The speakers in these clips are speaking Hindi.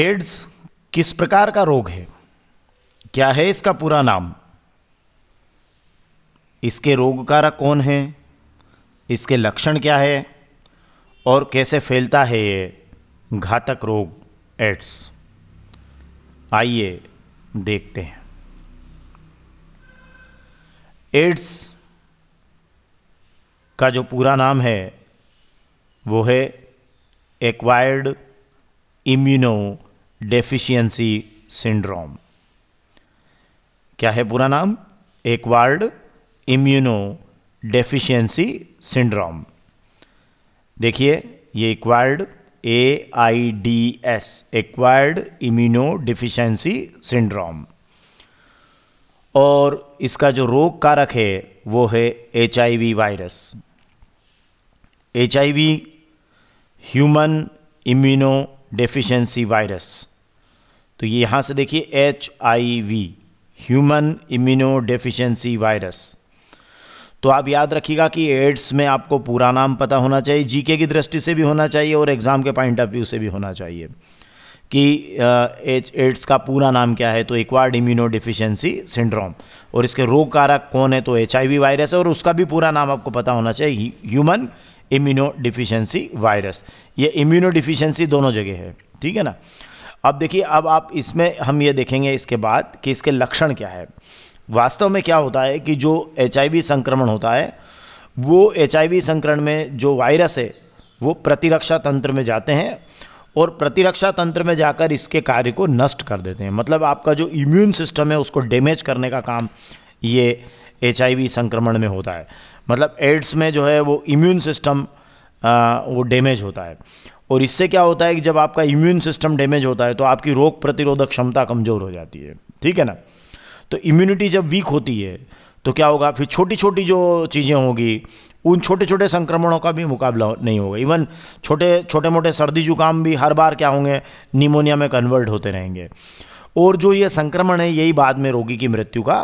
एड्स किस प्रकार का रोग है क्या है इसका पूरा नाम इसके रोग कारक कौन है इसके लक्षण क्या है और कैसे फैलता है ये घातक रोग एड्स आइए देखते हैं एड्स का जो पूरा नाम है वो है एक्वायर्ड इम्यूनो डेफिशिएंसी सिंड्रोम क्या है पूरा नाम एक वार्ड इम्यूनो डेफिशिएंसी सिंड्रोम देखिए ये acquired A I D S acquired immuno deficiency syndrome और इसका जो रोग कारक है वो है H I V virus H I V human immuno deficiency virus तो ये यहाँ से देखिए H I V human immuno deficiency virus तो आप याद रखिएगा कि एड्स में आपको पूरा नाम पता होना चाहिए जीके की दृष्टि से भी होना चाहिए और एग्ज़ाम के पॉइंट ऑफ व्यू से भी होना चाहिए कि एच एड्स का पूरा नाम क्या है तो एक्वायर्ड इम्यूनो डिफिशेंसी सिंड्रोम और इसके रोग कारक कौन है तो एच वायरस है और उसका भी पूरा नाम आपको पता होना चाहिए ह्यूमन इम्यूनो डिफिशेंसी वायरस ये इम्यूनो डिफिशेंसी दोनों जगह है ठीक है ना अब देखिए अब आप इसमें हम ये देखेंगे इसके बाद कि इसके लक्षण क्या है वास्तव में क्या होता है कि जो एच संक्रमण होता है वो एच संक्रमण में जो वायरस है वो प्रतिरक्षा तंत्र में जाते हैं और प्रतिरक्षा तंत्र में जाकर इसके कार्य को नष्ट कर देते हैं मतलब आपका जो इम्यून सिस्टम है उसको डैमेज करने का काम ये एच संक्रमण में होता है मतलब एड्स में जो है वो इम्यून सिस्टम वो डैमेज होता है और इससे क्या होता है कि जब आपका इम्यून सिस्टम डैमेज होता है तो आपकी रोग प्रतिरोधक क्षमता कमज़ोर हो जाती है ठीक है ना तो इम्यूनिटी जब वीक होती है तो क्या होगा फिर छोटी छोटी जो चीज़ें होगी उन छोटे छोटे संक्रमणों का भी मुकाबला नहीं होगा इवन छोटे छोटे मोटे सर्दी जुकाम भी हर बार क्या होंगे निमोनिया में कन्वर्ट होते रहेंगे और जो ये संक्रमण है यही बाद में रोगी की मृत्यु का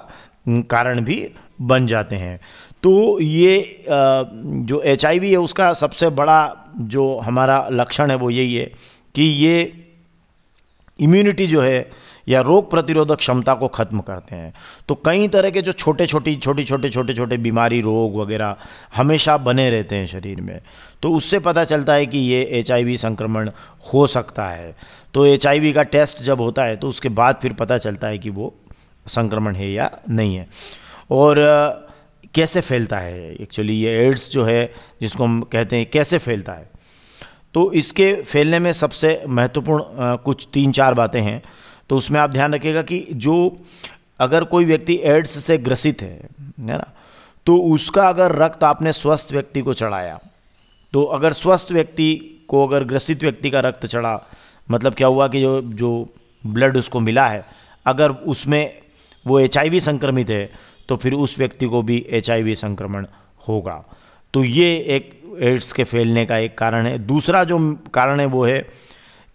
कारण भी बन जाते हैं तो ये जो एच है उसका सबसे बड़ा जो हमारा लक्षण है वो यही है कि ये इम्यूनिटी जो है या रोग प्रतिरोधक क्षमता को ख़त्म करते हैं तो कई तरह के जो छोटे छोटी छोटी छोटे छोटे छोटे बीमारी रोग वगैरह हमेशा बने रहते हैं शरीर में तो उससे पता चलता है कि ये एच संक्रमण हो सकता है तो एच का टेस्ट जब होता है तो उसके बाद फिर पता चलता है कि वो संक्रमण है या नहीं है और कैसे फैलता है एक्चुअली ये एड्स जो है जिसको हम कहते हैं कैसे फैलता है तो इसके फैलने में सबसे महत्वपूर्ण कुछ तीन चार बातें हैं तो उसमें आप ध्यान रखिएगा कि जो अगर कोई व्यक्ति एड्स से ग्रसित है है ना तो उसका अगर रक्त आपने स्वस्थ व्यक्ति को चढ़ाया तो अगर स्वस्थ व्यक्ति को अगर ग्रसित व्यक्ति का रक्त चढ़ा मतलब क्या हुआ कि जो जो ब्लड उसको मिला है अगर उसमें वो एच संक्रमित है तो फिर उस व्यक्ति को भी एच संक्रमण होगा तो ये एक एड्स के फैलने का एक कारण है दूसरा जो कारण है वो है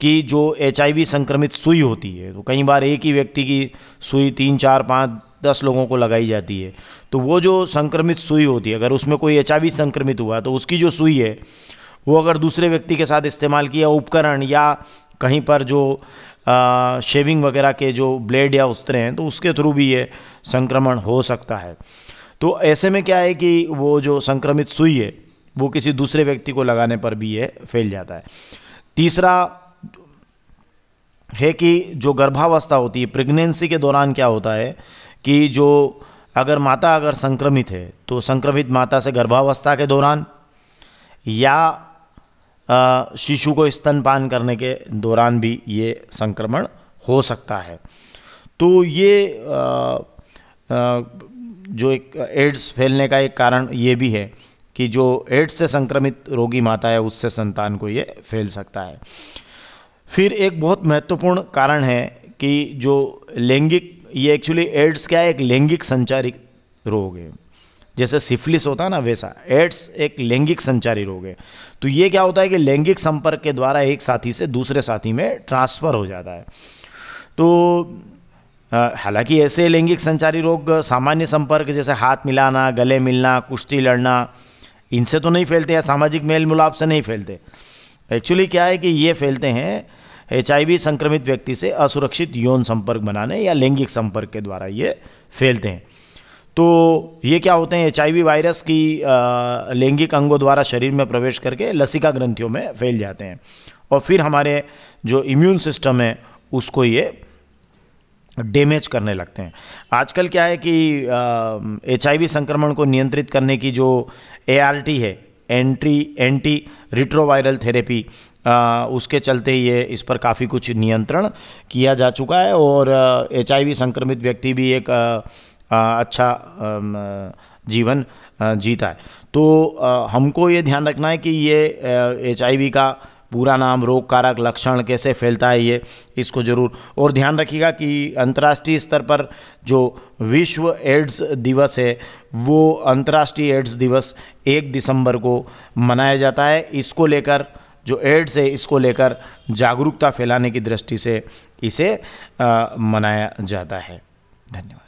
कि जो एच संक्रमित सुई होती है तो कई बार एक ही व्यक्ति की सुई तीन चार पाँच दस लोगों को लगाई जाती है तो वो जो संक्रमित सुई होती है अगर उसमें कोई एच संक्रमित हुआ तो उसकी जो सुई है वो अगर दूसरे व्यक्ति के साथ इस्तेमाल किया उपकरण या कहीं पर जो शेविंग वगैरह के जो ब्लेड या उस्तरे हैं तो उसके थ्रू भी ये संक्रमण हो सकता है तो ऐसे में क्या है कि वो जो संक्रमित सुई है वो किसी दूसरे व्यक्ति को लगाने पर भी ये फैल जाता है तीसरा है कि जो गर्भावस्था होती है प्रेगनेंसी के दौरान क्या होता है कि जो अगर माता अगर संक्रमित है तो संक्रमित माता से गर्भावस्था के दौरान या शिशु को स्तनपान करने के दौरान भी ये संक्रमण हो सकता है तो ये आ, आ, जो एक एड्स फैलने का एक कारण ये भी है कि जो एड्स से संक्रमित रोगी माता है उससे संतान को ये फैल सकता है फिर एक बहुत महत्वपूर्ण कारण है कि जो लैंगिक ये एक्चुअली एड्स क्या है एक लैंगिक संचारित रोग है जैसे सिफिलिस होता है ना वैसा एड्स एक लैंगिक संचारी रोग है तो ये क्या होता है कि लैंगिक संपर्क के द्वारा एक साथी से दूसरे साथी में ट्रांसफ़र हो जाता है तो हालांकि ऐसे लैंगिक संचारी रोग सामान्य संपर्क जैसे हाथ मिलाना गले मिलना कुश्ती लड़ना इनसे तो नहीं फैलते या सामाजिक मेल मिलाप से नहीं फैलते एक्चुअली क्या है कि ये फैलते हैं एच संक्रमित व्यक्ति से असुरक्षित यौन संपर्क बनाने या लैंगिक संपर्क के द्वारा ये फैलते हैं तो ये क्या होते हैं एच वायरस की लैंगिक अंगों द्वारा शरीर में प्रवेश करके लसिका ग्रंथियों में फैल जाते हैं और फिर हमारे जो इम्यून सिस्टम है उसको ये डैमेज करने लगते हैं आजकल क्या है कि एच संक्रमण को नियंत्रित करने की जो ए है एंट्री एंटी रिट्रोवायरल थेरेपी आ, उसके चलते ये इस पर काफ़ी कुछ नियंत्रण किया जा चुका है और एच संक्रमित व्यक्ति भी एक आ, अच्छा जीवन जीता है तो हमको ये ध्यान रखना है कि ये एच का पूरा नाम रोग कारक लक्षण कैसे फैलता है ये इसको ज़रूर और ध्यान रखिएगा कि अंतर्राष्ट्रीय स्तर पर जो विश्व एड्स दिवस है वो अंतर्राष्ट्रीय एड्स दिवस एक दिसंबर को मनाया जाता है इसको लेकर जो एड्स है इसको लेकर जागरूकता फैलाने की दृष्टि से इसे आ, मनाया जाता है धन्यवाद